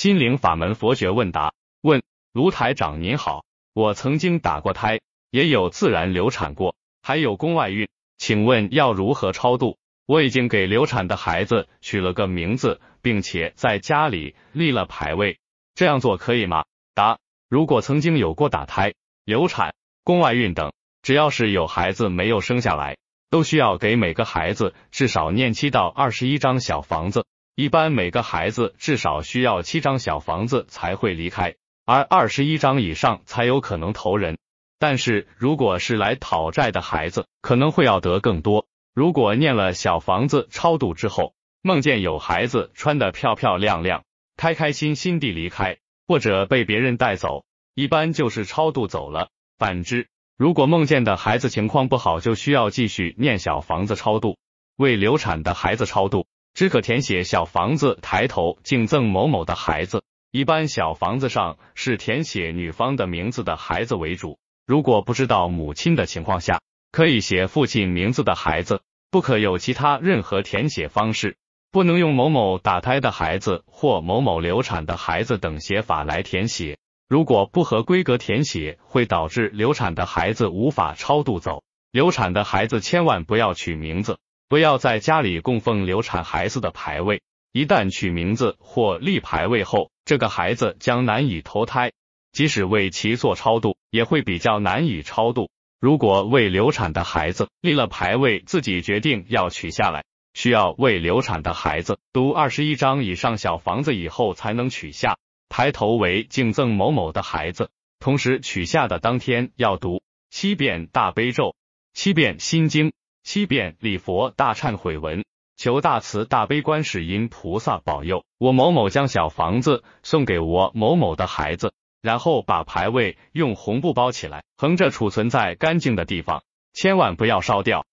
心灵法门佛学问答：问卢台长您好，我曾经打过胎，也有自然流产过，还有宫外孕，请问要如何超度？我已经给流产的孩子取了个名字，并且在家里立了牌位，这样做可以吗？答：如果曾经有过打胎、流产、宫外孕等，只要是有孩子没有生下来，都需要给每个孩子至少念七到二十一张小房子。一般每个孩子至少需要七张小房子才会离开，而二十一张以上才有可能投人。但是如果是来讨债的孩子，可能会要得更多。如果念了小房子超度之后，梦见有孩子穿得漂漂亮亮、开开心心地离开，或者被别人带走，一般就是超度走了。反之，如果梦见的孩子情况不好，就需要继续念小房子超度，为流产的孩子超度。只可填写小房子抬头敬赠某某的孩子，一般小房子上是填写女方的名字的孩子为主。如果不知道母亲的情况下，可以写父亲名字的孩子，不可有其他任何填写方式，不能用某某打胎的孩子或某某流产的孩子等写法来填写。如果不合规格填写，会导致流产的孩子无法超度走。流产的孩子千万不要取名字。不要在家里供奉流产孩子的牌位，一旦取名字或立牌位后，这个孩子将难以投胎，即使为其做超度，也会比较难以超度。如果为流产的孩子立了牌位，自己决定要取下来，需要为流产的孩子读二十一章以上小房子以后才能取下。抬头为敬赠某某的孩子，同时取下的当天要读七遍大悲咒、七遍心经。七遍礼佛大忏悔文，求大慈大悲观世音菩萨保佑我某某将小房子送给我某某的孩子，然后把牌位用红布包起来，横着储存在干净的地方，千万不要烧掉。